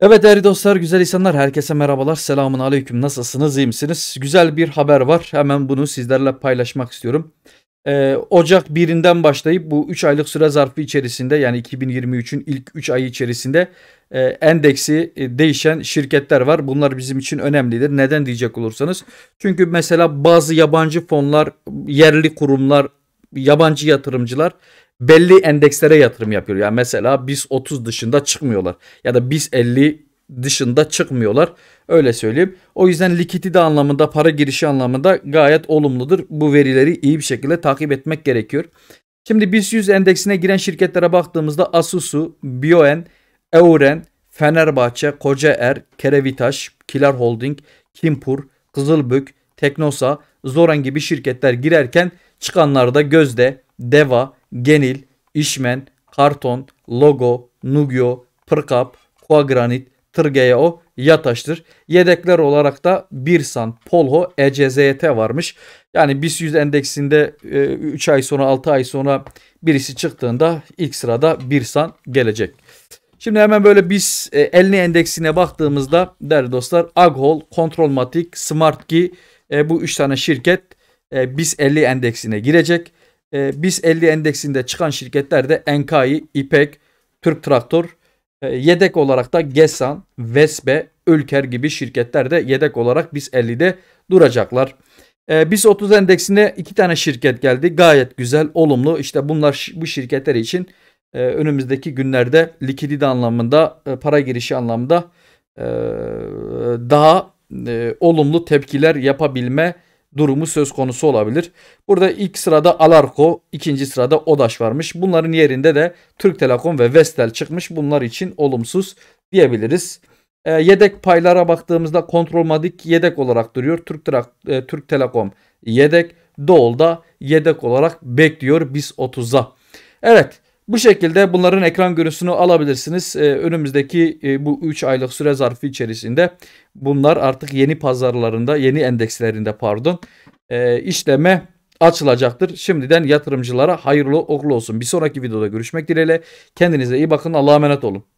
Evet değerli dostlar, güzel insanlar, herkese merhabalar, selamun aleyküm, nasılsınız, iyi misiniz? Güzel bir haber var, hemen bunu sizlerle paylaşmak istiyorum. Ee, Ocak 1'inden başlayıp bu 3 aylık süre zarfı içerisinde yani 2023'ün ilk 3 ayı içerisinde e, endeksi e, değişen şirketler var. Bunlar bizim için önemlidir. Neden diyecek olursanız. Çünkü mesela bazı yabancı fonlar, yerli kurumlar, yabancı yatırımcılar belli endekslere yatırım yapıyor. Yani mesela biz 30 dışında çıkmıyorlar ya da biz 50 dışında çıkmıyorlar. Öyle söyleyeyim. O yüzden likidite anlamında, para girişi anlamında gayet olumludur. Bu verileri iyi bir şekilde takip etmek gerekiyor. Şimdi BIST 100 endeksine giren şirketlere baktığımızda Asus'u, Bioen, Euren, Fenerbahçe, Kocaer, Kerevitaş, Kilar Holding, Kimpur, Kızılbük, Teknosa, Zoran gibi şirketler girerken çıkanlarda Gözde, Deva, Genil, İşmen, Karton, Logo, Nugyo, Pırkap, Kuagranit, Tırgeo, Yataş'tır. Yedekler olarak da Birsan, Polho, ECZT varmış. Yani BIST 100 endeksinde 3 e, ay sonra 6 ay sonra birisi çıktığında ilk sırada Birsan gelecek. Şimdi hemen böyle biz e, elini endeksine baktığımızda değerli dostlar Aghol, Kontrolmatik, SmartKey e, bu üç tane şirket e, BIS 50 endeksine girecek. E, ee, BIS 50 endeksinde çıkan şirketler de Enkai, İpek, Türk Traktör, e, yedek olarak da Gesan, Vesbe, Ülker gibi şirketler de yedek olarak BIS 50'de duracaklar. E, BIS 30 endeksine iki tane şirket geldi. Gayet güzel, olumlu. İşte bunlar bu şirketler için e, önümüzdeki günlerde likidite anlamında, e, para girişi anlamında e, daha e, olumlu tepkiler yapabilme durumu söz konusu olabilir. Burada ilk sırada Alarko, ikinci sırada Odaş varmış. Bunların yerinde de Türk Telekom ve Vestel çıkmış. Bunlar için olumsuz diyebiliriz. E, yedek paylara baktığımızda Kontrolmadik yedek olarak duruyor. Türk, e, Türk Telekom yedek, Doğul'da yedek olarak bekliyor biz 30'a. Evet bu şekilde bunların ekran görüntüsünü alabilirsiniz. Ee, önümüzdeki e, bu 3 aylık süre zarfı içerisinde bunlar artık yeni pazarlarında, yeni endekslerinde pardon e, işleme açılacaktır. Şimdiden yatırımcılara hayırlı uğurlu olsun. Bir sonraki videoda görüşmek dileğiyle. Kendinize iyi bakın. Allah'a emanet olun.